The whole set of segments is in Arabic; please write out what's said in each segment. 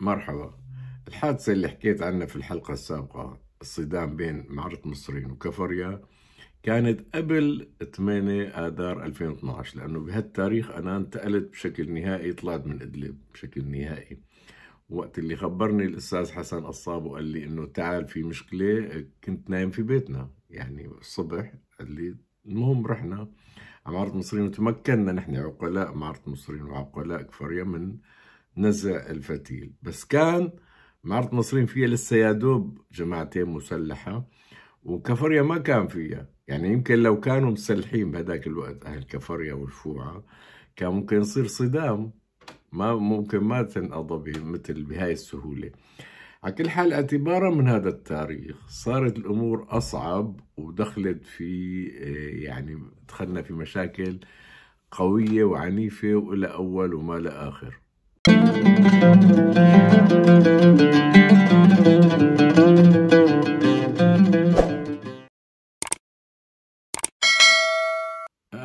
مرحبا الحادثة اللي حكيت عنها في الحلقة السابقة الصدام بين معرة مصرين وكفريا كانت قبل 8 آذار 2012 لأنه بهالتاريخ أنا انتقلت بشكل نهائي طلعت من إدلب بشكل نهائي وقت اللي خبرني الأستاذ حسن قصاب وقال لي إنه تعال في مشكلة كنت نايم في بيتنا يعني الصبح قال لي المهم رحنا عمارة مصرين وتمكنا نحن عقلاء معرة مصرين وعقلاء كفريا من نزع الفتيل بس كان معرض نصرين فيها لسه يا دوب جماعتين مسلحة وكفريا ما كان فيها يعني يمكن لو كانوا مسلحين بهذاك الوقت أهل كفريا والفوعه كان ممكن يصير صدام ما ممكن ما تنقضى مثل بهاي السهولة على كل حال اعتبارا من هذا التاريخ صارت الأمور أصعب ودخلت في آه، يعني دخلنا في مشاكل قوية وعنيفة وإلى أول وما لآخر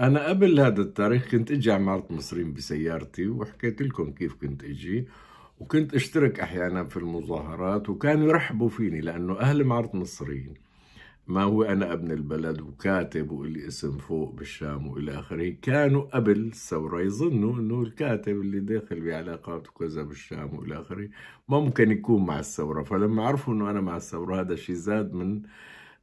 أنا قبل هذا التاريخ كنت إجي على معرض مصرين بسيارتي وحكيت لكم كيف كنت إجي وكنت أشترك أحيانا في المظاهرات وكانوا يرحبوا فيني لأنه أهل معرض مصرين ما هو أنا ابن البلد وكاتب وإلي اسم فوق بالشام وإلى آخره كانوا قبل الثورة يظنوا أنه الكاتب اللي داخل بعلاقات وكذا بالشام وإلى آخره ممكن يكون مع الثورة فلما عرفوا أنه أنا مع الثورة هذا شيء زاد من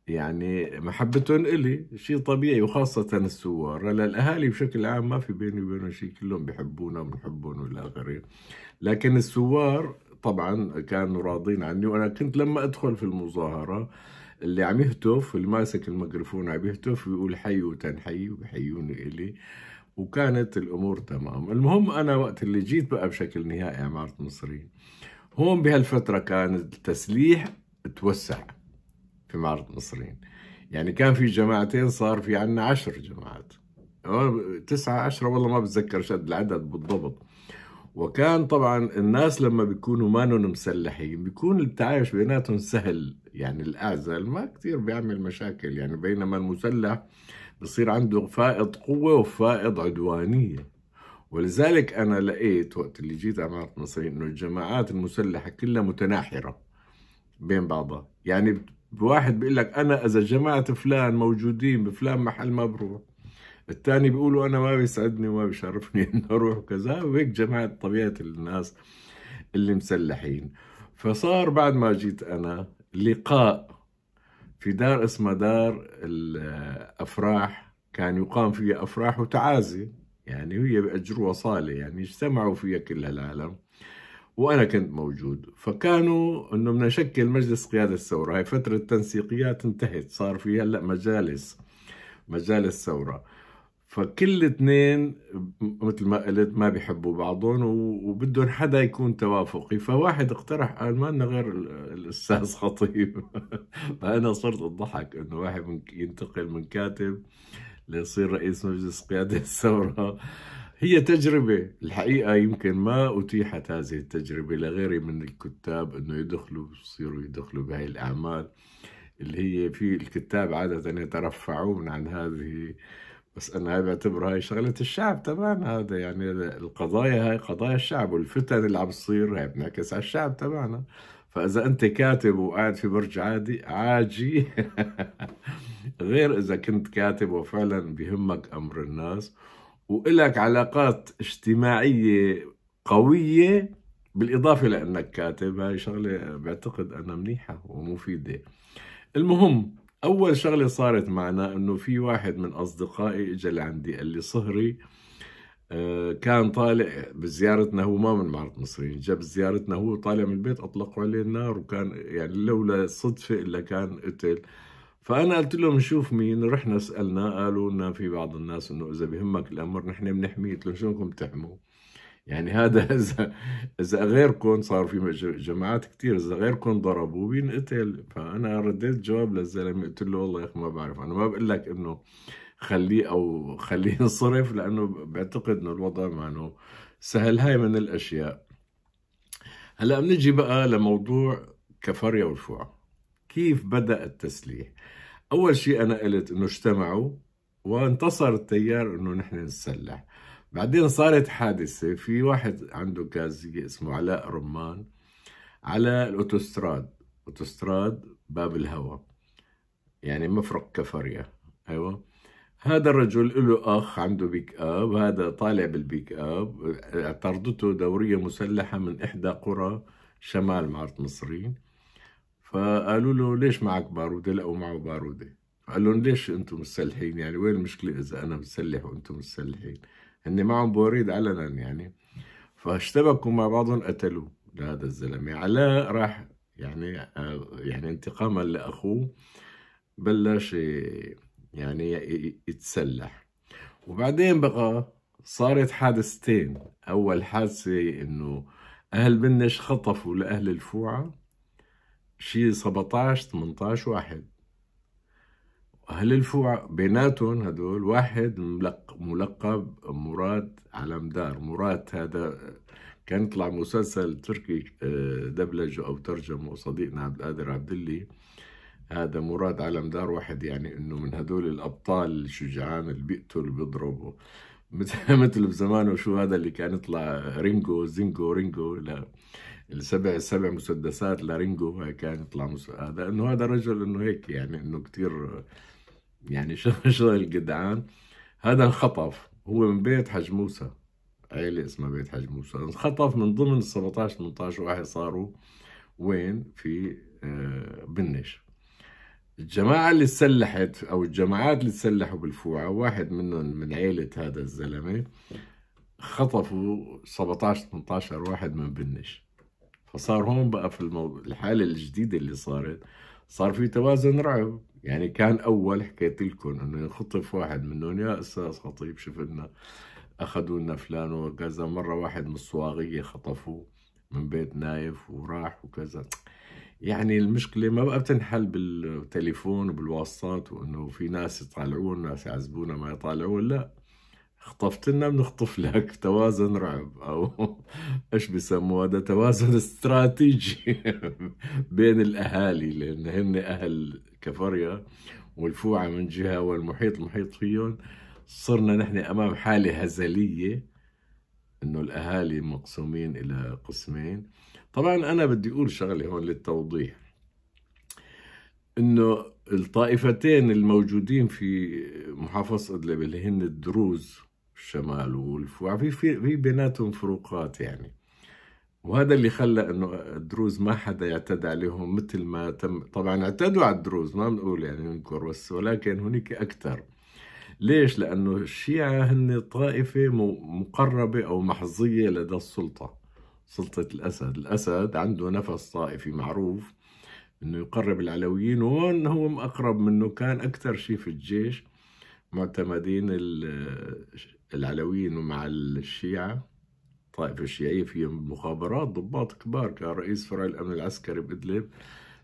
يعني محبتهم إلي شيء طبيعي وخاصة الثوار هلا الأهالي بشكل عام ما في بيني وبينهم شيء كلهم بيحبونا وبنحبهم وإلى آخره لكن الثوار طبعا كانوا راضين عني وأنا كنت لما أدخل في المظاهرة اللي عم يهتف اللي ماسك الميكروفون عم يهتف ويقول حي وتنحي ويحيوني إلي وكانت الأمور تمام المهم أنا وقت اللي جيت بقى بشكل نهائي عمارة مصري هون بهالفترة كان التسليح توسع في معرض مصرين يعني كان في جماعتين صار في عنا عشر جماعات تسعة عشرة والله ما بتذكر شد العدد بالضبط وكان طبعا الناس لما بيكونوا مانن مسلحين بيكون التعايش بيناتهم سهل يعني الاعزل ما كثير بيعمل مشاكل يعني بينما المسلح بصير عنده فائض قوه وفائض عدوانيه ولذلك انا لقيت وقت اللي جيت عماره مصر انه الجماعات المسلحه كلها متناحره بين بعضها يعني واحد بيقول لك انا اذا جماعه فلان موجودين بفلان محل ما بروح الثاني بيقولوا انا ما بيسعدني وما بيشرفني اني اروح وكذا وهيك جماعه طبيعه الناس اللي مسلحين فصار بعد ما جيت انا لقاء في دار اسمها دار الافراح كان يقام فيها افراح وتعازي يعني هي بأجروها صاله يعني اجتمعوا فيها كل العالم وانا كنت موجود فكانوا انه بدنا نشكل مجلس قياده الثوره هاي فتره التنسيقيات انتهت صار في هلا مجالس مجالس ثوره فكل اثنين مثل ما قلت ما بيحبوا بعضهم وبدهم حدا يكون توافقي فواحد اقترح قال ما لنا غير الاستاذ خطيب فانا صرت اضحك انه واحد ينتقل من كاتب ليصير رئيس مجلس قياده الثوره هي تجربه الحقيقه يمكن ما اتيحت هذه التجربه لغيري من الكتاب انه يدخلوا يصيروا يدخلوا بهي الاعمال اللي هي في الكتاب عاده يترفعون عن هذه بس انا بعتبر هاي شغله الشعب تبعنا هذا يعني القضايا هاي قضايا الشعب والفتن اللي عم تصير هاي بنعكس على الشعب تبعنا فاذا انت كاتب وقاعد في برج عادي عاجي غير اذا كنت كاتب وفعلا بهمك امر الناس وإلك علاقات اجتماعيه قويه بالاضافه لانك كاتب هاي شغله بعتقد انها منيحه ومفيده المهم اول شغله صارت معنا انه في واحد من اصدقائي اجى لعندي قال لي صهري آه، كان طالع بزيارتنا هو ما من معرض مصريين جاب زيارتنا هو طالع من البيت اطلقوا عليه النار وكان يعني لولا الصدفه الا كان قتل فانا قلت لهم نشوف مين رحنا سالنا قالوا لنا في بعض الناس انه اذا بهمك الامر نحن بنحميه قلت لهم بدكم تحموه يعني هذا اذا اذا غيركم صار في جماعات كثير اذا غيركم ضربوه بينقتل فانا رديت جواب للزلمه قلت له والله يا اخي ما بعرف انا ما بقول لك انه خليه او خليه ينصرف لانه بعتقد انه الوضع معنا سهل هاي من الاشياء هلا بنجي بقى لموضوع كفريا ورفوع كيف بدا التسليح اول شيء انا قلت انه اجتمعوا وانتصر التيار انه نحن نتسلح بعدين صارت حادثة في واحد عنده كازية اسمه علاء رمان على الأوتوستراد أوتوستراد باب الهوى يعني مفرق كفرية أيوة هذا الرجل له أخ عنده بيك أب هذا طالع بالبيك أب اعترضته دورية مسلحة من إحدى قرى شمال معرض مصرين فقالوا له ليش معك بارودة لقوا معه باروده قال لهم ليش انتم مسلحين يعني وين المشكله اذا انا مسلح وانتم مسلحين هن معهم بوريد علنا يعني فاشتبكوا مع بعضهم قتلوه لهذا الزلمة علاء يعني راح يعني آه، يعني انتقاما لأخوه بلش يعني يتسلح وبعدين بقى صارت حادثتين أول حادثة إنه أهل بنش خطفوا لأهل الفوعة شي 17 18 واحد هل الفوع بيناتهم هدول واحد ملقب مراد علمدار مراد هذا كان يطلع مسلسل تركي آه، دبلجه أو ترجمه صديقنا عبد القادر عبد اللي هذا مراد علمدار واحد يعني انه من هدول الابطال الشجعان اللي بيقتل بيضربوا مثل بزمانه شو هذا اللي كان يطلع رينجو زينجو رينجو لا السبع السبع مسدسات لرينجو كان يطلع هذا انه هذا رجل انه هيك يعني انه كثير يعني شو شو الجدعان هذا انخطف هو من بيت حج موسى عيلة اسمها بيت حج موسى انخطف من ضمن ال 17 18 واحد صاروا وين في آه، بنش الجماعة اللي تسلحت أو الجماعات اللي تسلحوا بالفوعة واحد منهم من عيلة هذا الزلمة خطفوا 17 18 واحد من بنش فصار هون بقى في الحالة الجديدة اللي صارت صار في توازن رعب يعني كان اول حكيت لكم انه ينخطف واحد منهم يا استاذ خطيب شفنا اخذوا لنا فلان وكذا مره واحد من الصواغيه خطفوه من بيت نايف وراح وكذا يعني المشكلة ما بقى بتنحل بالتليفون وبالواسطات وانه في ناس يطالعون ناس يعذبونا ما يطالعون لا خطفت لنا بنخطف لك توازن رعب او ايش بسموه هذا توازن استراتيجي بين الاهالي لان هن اهل كفريا والفوعه من جهه والمحيط المحيط فيهم صرنا نحن امام حاله هزليه انه الاهالي مقسومين الى قسمين طبعا انا بدي اقول شغله هون للتوضيح انه الطائفتين الموجودين في محافظه ادلب اللي هن الدروز الشمال والف في في, في بيناتهم فروقات يعني وهذا اللي خلى انه الدروز ما حدا يعتدى عليهم مثل ما تم طبعا اعتدوا على الدروز ما بنقول يعني ننكر بس ولكن هناك اكثر ليش؟ لانه الشيعه هن طائفه مقربه او محظيه لدى السلطه سلطه الاسد، الاسد عنده نفس طائفي معروف انه يقرب العلويين وهون هو اقرب منه كان اكثر شيء في الجيش معتمدين العلويين ومع الشيعة الطائفة الشيعية في مخابرات ضباط كبار كان رئيس فرع الأمن العسكري بإدلب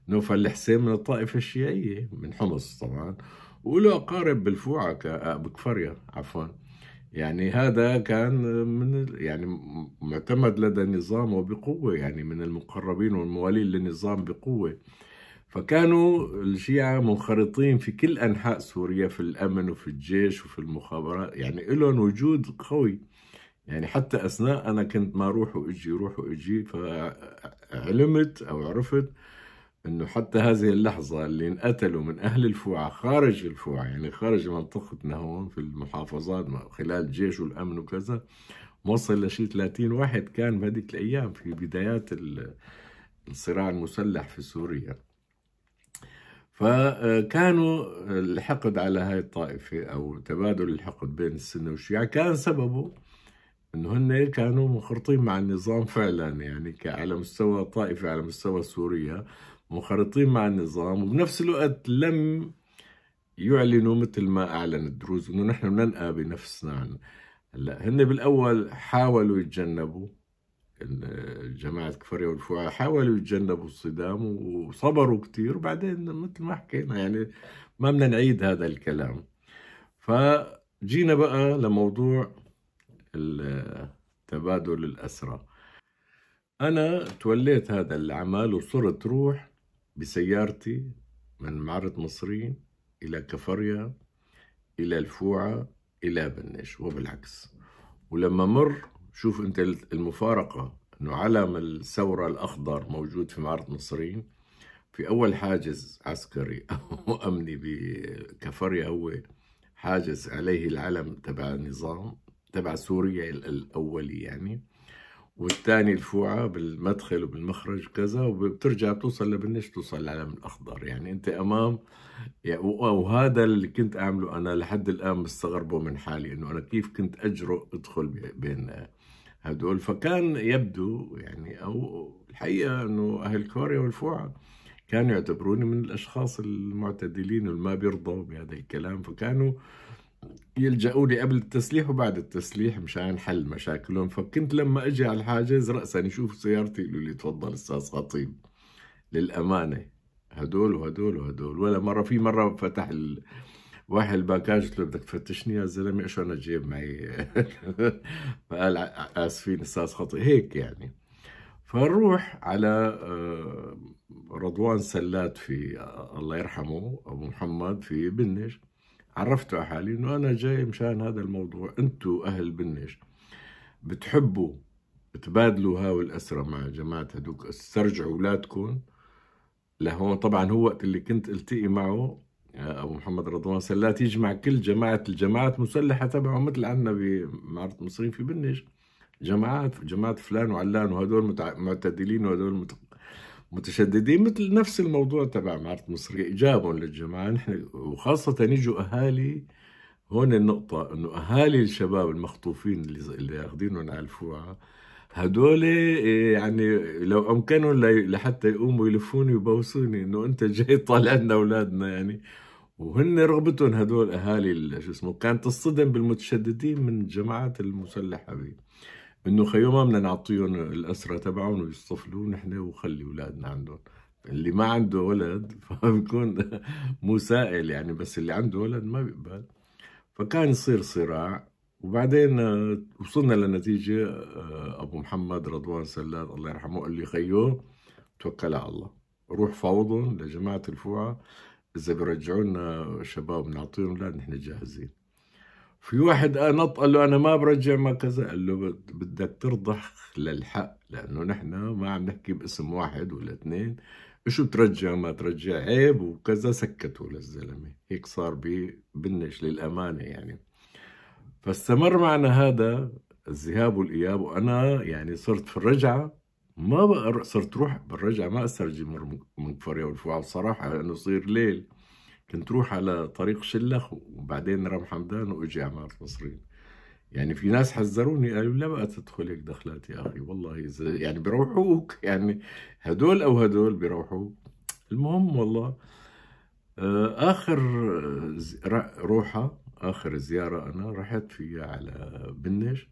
نوفل الحسين من الطائفة الشيعية من حمص طبعا وله أقارب بالفوعة بكفريا عفوا يعني هذا كان من يعني معتمد لدى النظام وبقوة يعني من المقربين والموالين للنظام بقوة فكانوا الشيعة منخرطين في كل أنحاء سوريا في الأمن وفي الجيش وفي المخابرات يعني لهم وجود قوي يعني حتى أثناء أنا كنت ما أروح وأجي أروح وأجي فعلمت أو عرفت أنه حتى هذه اللحظة اللي انقتلوا من أهل الفوعة خارج الفوعة يعني خارج منطقتنا هون في المحافظات خلال الجيش والأمن وكذا موصل لشي 30 واحد كان بهذيك الأيام في بدايات الصراع المسلح في سوريا فكانوا الحقد على هاي الطائفة أو تبادل الحقد بين السنة والشيعة كان سببه انه هن كانوا منخرطين مع النظام فعلا يعني على مستوى طائفة على مستوى سوريا منخرطين مع النظام وبنفس الوقت لم يعلنوا مثل ما اعلن الدروز انه نحن ننقى بنفسنا بنفسنا هلا هن بالاول حاولوا يتجنبوا جماعة كفرية والفوعة حاولوا يتجنبوا الصدام وصبروا كثير وبعدين مثل ما حكينا يعني ما بدنا نعيد هذا الكلام فجينا بقى لموضوع تبادل الأسرى أنا توليت هذا العمل وصرت روح بسيارتي من معرض مصرين إلى كفريا إلى الفوعة إلى بنش وبالعكس ولما مر شوف انت المفارقه انه علم الثوره الاخضر موجود في معارض نصرين في اول حاجز عسكري او امني بكفريا هو حاجز عليه العلم تبع النظام تبع سوريا الاولي يعني والثاني الفوعة بالمدخل وبالمخرج كذا وبترجع توصل لبنش توصل العلم الأخضر يعني أنت أمام يعني وهذا اللي كنت أعمله أنا لحد الآن مستغربه من حالي أنه أنا كيف كنت أجرؤ أدخل بين هدول فكان يبدو يعني أو الحقيقة أنه أهل كوريا والفوعة كانوا يعتبروني من الأشخاص المعتدلين ما بيرضوا بهذا الكلام فكانوا يلجأوا لي قبل التسليح وبعد التسليح مشان حل مشاكلهم فكنت لما أجي على الحاجز رأسا يشوف سيارتي يقولوا لي تفضل أستاذ خطيب للأمانة هدول وهدول وهدول ولا مرة في مرة فتح ال... واحد الباكاج قلت له بدك تفتشني يا زلمه شو انا جايب معي فقال اسفين استاذ خطي هيك يعني فنروح على آه، رضوان سلات في آه، الله يرحمه ابو محمد في بنش عرفته على حالي انه انا جاي مشان هذا الموضوع انتوا اهل بنش بتحبوا تبادلوا هاو الاسرى مع جماعة هدوك استرجعوا أولادكم لهون طبعا هو وقت اللي كنت التقي معه ابو محمد رضوان سلات يجمع كل جماعه الجماعات المسلحه تبعه مثل عندنا بمعرض المصريين في بنش جماعات جماعه فلان وعلان وهدول معتدلين وهدول متشددين مثل نفس الموضوع تبع معرض مصري جابهم للجماعه نحن وخاصه يجوا اهالي هون النقطة انه اهالي الشباب المخطوفين اللي ياخذينهم على الفوعة هدول إيه، يعني لو امكنهم لحتى يقوموا يلفوني ويبوسوني انه انت جاي طالع لنا اولادنا يعني وهن رغبتهم هدول اهالي شو اسمه كانت تصطدم بالمتشددين من الجماعات المسلحه بي. انه خيو ما بدنا نعطيهم الاسرى تبعهم ويصطفلوا نحن وخلي اولادنا عندهم اللي ما عنده ولد فبكون مسائل يعني بس اللي عنده ولد ما بيقبل فكان يصير صراع وبعدين آه، وصلنا لنتيجة آه، أبو محمد رضوان سلال الله يرحمه قال لي خيو توكل على الله روح فاوضهم لجماعة الفوعة اذا بيرجعوا لنا شباب نعطيهم لا نحن جاهزين في واحد نط قال له انا ما برجع ما كذا قال له بدك ترضخ للحق لانه نحن ما عم نحكي باسم واحد ولا اثنين شو ترجع ما ترجع عيب وكذا سكتوا للزلمه هيك صار ببنش للامانه يعني فاستمر معنا هذا الذهاب والاياب وانا يعني صرت في الرجعه ما بقى صرت روح بالرجعة ما استرجي من كفرية والفوعة بصراحة لأنه صير ليل كنت روح على طريق شلخ وبعدين رام حمدان واجي عمارة مصرين يعني في ناس حذروني قالوا لا بقى تدخل هيك دخلات يا اخي والله يعني بيروحوك يعني هدول او هدول بيروحوك المهم والله آه، اخر روحه اخر زياره انا رحت فيها على بنش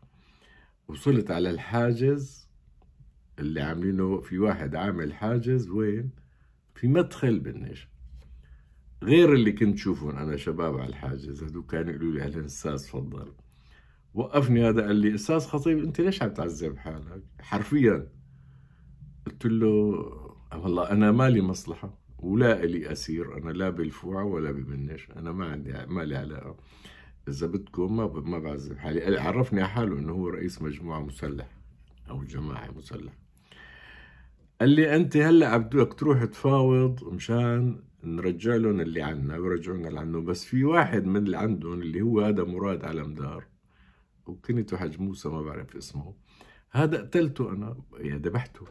وصلت على الحاجز اللي عاملينه في واحد عامل حاجز وين في مدخل بالنجم غير اللي كنت شوفهم انا شباب على الحاجز هذو كانوا يقولوا لي اهلا استاذ تفضل وقفني هذا قال لي استاذ خطيب انت ليش عم تعذب حالك حرفيا قلت له والله انا مالي مصلحه ولا لي اسير انا لا بالفوع ولا ببنش انا ما عندي مالي علاقه اذا بدكم ما ما بعذب حالي عرفني على حاله انه هو رئيس مجموعه مسلحه او جماعه مسلحه قال لي انت هلا بدك تروح تفاوض مشان نرجع لهم اللي عنا ويرجعونا اللي عنه بس في واحد من اللي عندهم اللي هو هذا مراد علمدار وكنت حج موسى ما بعرف اسمه هذا قتلته انا يا ذبحته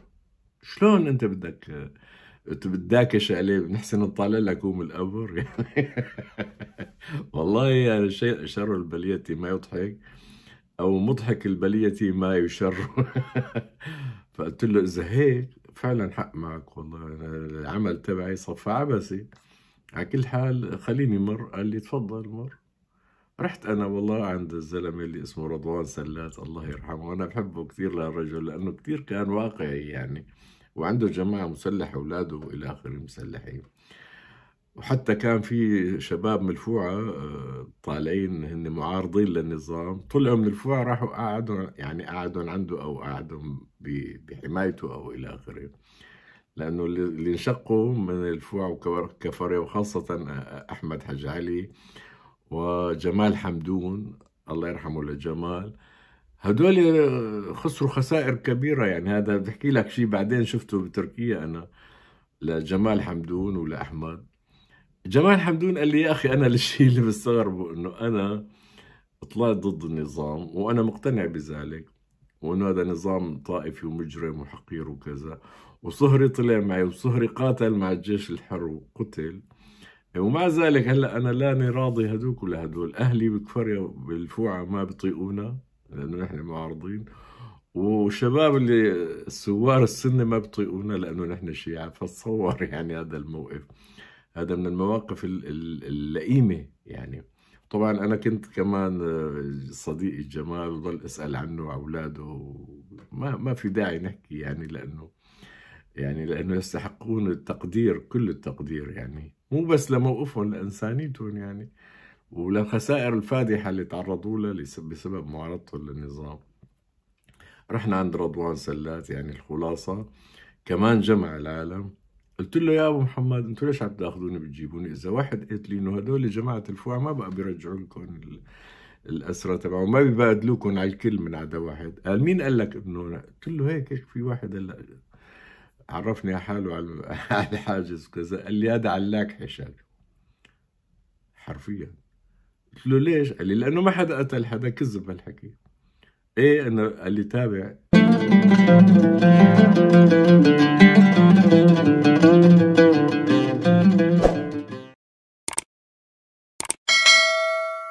شلون انت بدك بتداكش عليه بنحسن نطلع لك هو من القبر يعني والله يعني شيء شر البلية ما يضحك او مضحك البلية ما يشر فقلت له اذا هيك فعلا حق معك والله العمل تبعي صفى عبسي على كل حال خليني مر قال لي تفضل مر رحت انا والله عند الزلمه اللي اسمه رضوان سلات الله يرحمه وانا بحبه كثير للرجل لانه كثير كان واقعي يعني وعنده جماعه مسلحه اولاده والى اخره مسلحين وحتى كان في شباب من الفوعة آه، طالعين هن معارضين للنظام طلعوا من الفوعة راحوا قعدوا يعني قعدوا عنده أو قعدوا بحمايته أو إلى آخره لأنه اللي انشقوا من الفوعة وكفرية وخاصة آه، آه، أحمد حج علي وجمال حمدون الله يرحمه لجمال هدول خسروا خسائر كبيرة يعني هذا بحكي لك شيء بعدين شفته بتركيا أنا لجمال حمدون ولأحمد جمال حمدون قال لي يا اخي انا الشيء اللي بستغربه انه انا طلعت ضد النظام وانا مقتنع بذلك وانه هذا نظام طائفي ومجرم وحقير وكذا وصهري طلع معي وصهري قاتل مع الجيش الحر وقتل ومع ذلك هلا انا لاني راضي هدوك ولا هدول اهلي بكفريا بالفوعه ما بيطيقونا لانه نحن معارضين وشباب اللي سوار السنه ما بيطيقونا لانه نحن شيعه فتصور يعني هذا الموقف هذا من المواقف اللئيمة يعني طبعا أنا كنت كمان آه، صديقي جمال وضل أسأل عنه أولاده ما, ما في داعي نحكي يعني لأنه يعني لأنه يستحقون التقدير كل التقدير يعني مو بس لموقفهم لإنسانيتهم يعني وللخسائر الفادحة اللي تعرضوا لها بسبب معارضتهم للنظام رحنا عند رضوان سلات يعني الخلاصة كمان جمع العالم قلت له يا ابو محمد انتوا ليش عم تاخذوني بتجيبوني اذا واحد قلت لي انه هدول جماعه الفوع ما بقى بيرجعوا لكم الاسرى تبعهم ما ببادلوكم على الكل من عدا واحد قال مين قال لك انه قلت له هيك هيك في واحد هلا عرفني حاله على الحاجز وكذا كذا قال لي هذا علاك حشاك حرفيا قلت له ليش؟ قال لي لانه ما حدا قتل حدا كذب هالحكي ايه انه قال لي تابع